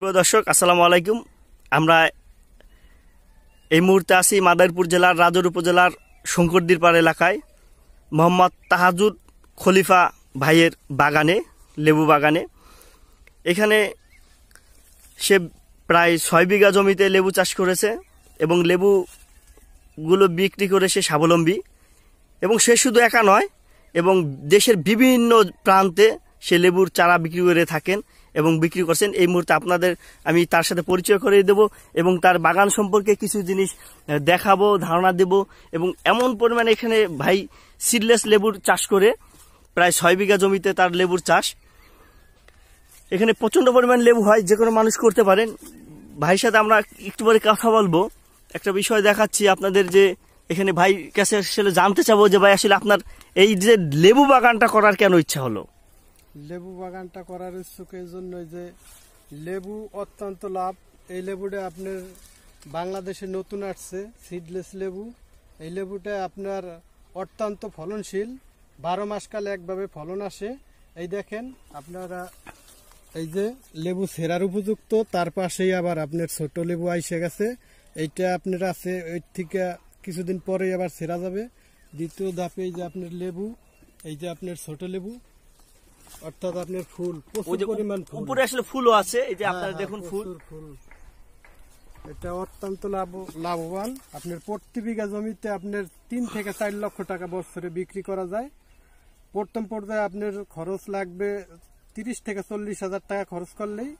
প্রিয় দর্শক আসসালামু আলাইকুম আমরা এই মুহূর্তে আছি মাদারপুর জেলার রাজর উপজেলার পাড় এলাকায় মোহাম্মদ তাহাজুদ খলিফা ভাইয়ের বাগানে লেবু বাগানে এখানে সে প্রায় ছয় বিঘা জমিতে লেবু চাষ করেছে এবং লেবুগুলো বিক্রি করে সে স্বাবলম্বী এবং সে শুধু একা নয় এবং দেশের বিভিন্ন প্রান্তে সে লেবুর চারা বিক্রি করে থাকেন এবং বিক্রি করছেন এই মুহূর্তে আপনাদের আমি তার সাথে পরিচয় করে দেব এবং তার বাগান সম্পর্কে কিছু জিনিস দেখাবো ধারণা দেব এবং এমন পরিমাণে এখানে ভাই সিডলেস লেবুর চাষ করে প্রায় ছয় বিঘা জমিতে তার লেবুর চাষ এখানে প্রচণ্ড পরিমাণ লেবু হয় যে কোনো মানুষ করতে পারেন ভাইয়ের সাথে আমরা একটু পরে কথা বলবো একটা বিষয় দেখাচ্ছি আপনাদের যে এখানে ভাই কাছে আসলে জানতে চাবো যে ভাই আসলে আপনার এই যে লেবু বাগানটা করার কেন ইচ্ছা হলো লেবু বাগানটা করার ইচ্ছুক এই জন্য যে লেবু অত্যন্ত লাভ এই লেবুটা আপনার বাংলাদেশে নতুন আসছে সিডলেস লেবু এই লেবুটা আপনার অত্যন্ত ফলনশীল বারো মাসকালে একভাবে ফলন আসে এই দেখেন আপনারা এই যে লেবু সেরার উপযুক্ত তার পাশেই আবার আপনার ছোট লেবু আইসে গেছে এইটা আপনার আছে ওই থেকে কিছুদিন পরেই আবার সেরা যাবে দ্বিতীয় ধাপে এই যে আপনার লেবু এই যে আপনার ছোট লেবু অর্থাৎ আপনার ফুল প্রচুর পরিমাণ উপরে আসলে ফুলও আছে এই যে হ্যাঁ, আপনারা হ্যাঁ, দেখুন ফুল ফুল এটা অত্যন্ত লাভবান আপনার প্রতি বিঘা জমিতে আপনার তিন থেকে চার লক্ষ টাকা বছরে বিক্রি করা যায় প্রথম পর্যায়ে আপনার খরচ লাগবে তিরিশ থেকে চল্লিশ হাজার টাকা খরচ করলেই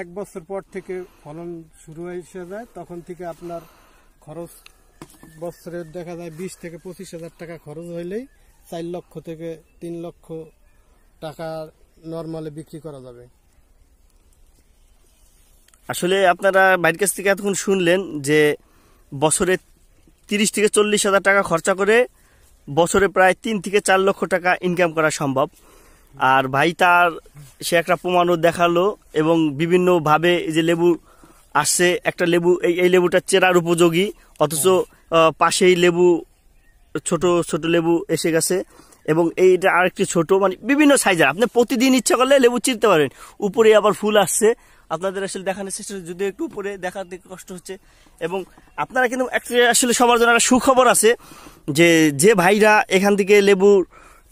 এক বছর পর থেকে ফলন শুরু এসে যায় তখন থেকে আপনার খরচ বছরে দেখা যায় বিশ থেকে পঁচিশ হাজার টাকা খরচ হইলেই চার লক্ষ থেকে তিন লক্ষ টাকা নর্মালে বিক্রি করা যাবে আসলে আপনারা বাড়ির কাছ থেকে এতক্ষণ শুনলেন যে বছরে তিরিশ থেকে চল্লিশ হাজার টাকা খরচা করে বছরে প্রায় তিন থেকে চার লক্ষ টাকা ইনকাম করা সম্ভব আর ভাই তার সে একটা প্রমাণও দেখালো এবং বিভিন্নভাবে যে লেবু আসছে একটা লেবু এই এই লেবুটা চেরার উপযোগী অথচ পাশেই লেবু ছোট ছোট লেবু এসে গেছে এবং এইটা আরেকটি ছোট মানে বিভিন্ন সাইজের আপনি প্রতিদিন ইচ্ছা করলে লেবু চিনতে পারেন উপরে আবার ফুল আসছে আপনাদের আসলে দেখানোর চেষ্টা যদি একটু উপরে দেখাতে কষ্ট হচ্ছে এবং আপনারা কিন্তু একটা আসলে সবার জন্য একটা সুখবর আছে যে যে ভাইরা এখান থেকে লেবুর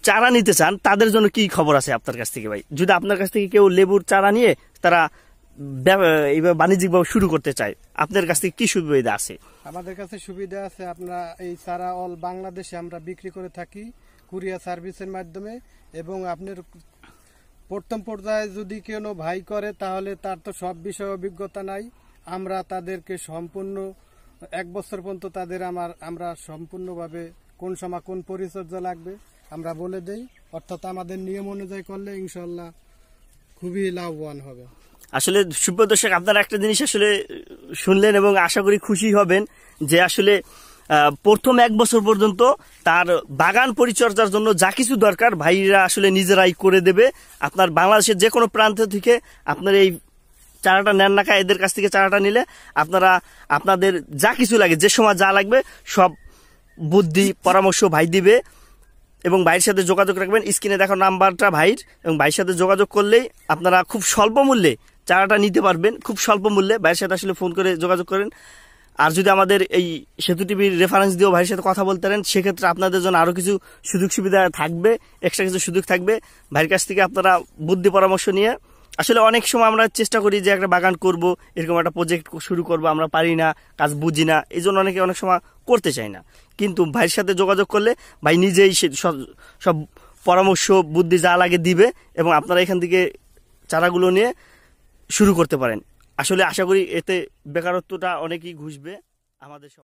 চারা নিতে চান তাদের জন্য কি খবর আছে আপনার কাছ থেকে ভাই যদি আপনার কাছ থেকে কেউ লেবুর চারা নিয়ে তারা এইভাবে বাণিজ্যিকভাবে শুরু করতে চায় আপনার কাছ থেকে কি সুবিধা আছে আমাদের কাছে সুবিধা আছে আপনার এই চারা অল বাংলাদেশে আমরা বিক্রি করে থাকি কুরিয়ার সার্ভিসের মাধ্যমে এবং আপনার প্রথম পর্যায়ে যদি কোনো ভাই করে তাহলে তার তো সব বিষয়ে অভিজ্ঞতা নাই আমরা তাদেরকে সম্পূর্ণ এক বছর পর্যন্ত তাদের আমার আমরা সম্পূর্ণভাবে কোন সময় কোন পরিচর্যা লাগবে আমরা বলে দেই অর্থাৎ আমাদের নিয়ম অনুযায়ী করলে ইনশাল্লাহ খুবই লাভবান হবে আসলে সুপ্রদর্শক আপনারা একটা জিনিস আসলে শুনলেন এবং আশা করি খুশি হবেন যে আসলে প্রথম এক বছর পর্যন্ত তার বাগান পরিচর্যার জন্য যা কিছু দরকার ভাইরা আসলে নিজেরাই করে দেবে আপনার বাংলাদেশের যে কোনো প্রান্ত থেকে আপনার এই চারাটা নেন না এদের কাছ থেকে চারাটা নিলে আপনারা আপনাদের যা কিছু লাগে যে সময় যা লাগবে সব বুদ্ধি পরামর্শ ভাই দিবে এবং ভাইয়ের সাথে যোগাযোগ রাখবেন স্ক্রিনে দেখো নাম্বারটা ভাইয়ের এবং ভাইয়ের সাথে যোগাযোগ করলেই আপনারা খুব স্বল্প মূল্যে চারাটা নিতে পারবেন খুব স্বল্প মূল্যে ভাইয়ের সাথে আসলে ফোন করে যোগাযোগ করেন আর যদি আমাদের এই সেতু টিভির রেফারেন্স দিয়েও ভাইয়ের সাথে কথা বলতে পারেন সেক্ষেত্রে আপনাদের জন্য আরও কিছু সুযোগ সুবিধা থাকবে এক্সট্রা কিছু সুযোগ থাকবে ভাইয়ের কাছ থেকে আপনারা বুদ্ধি পরামর্শ নিয়ে আসলে অনেক সময় আমরা চেষ্টা করি যে একটা বাগান করব এরকম একটা প্রজেক্ট শুরু করব আমরা পারি না কাজ বুঝি না এই জন্য অনেকে অনেক সময় করতে চাই না কিন্তু ভাইয়ের সাথে যোগাযোগ করলে ভাই নিজেই সব পরামর্শ বুদ্ধি যা লাগে দিবে এবং আপনারা এখান থেকে চারাগুলো নিয়ে শুরু করতে পারেন আসলে আশা করি এতে বেকারত্বটা অনেকেই ঘুষবে আমাদের সব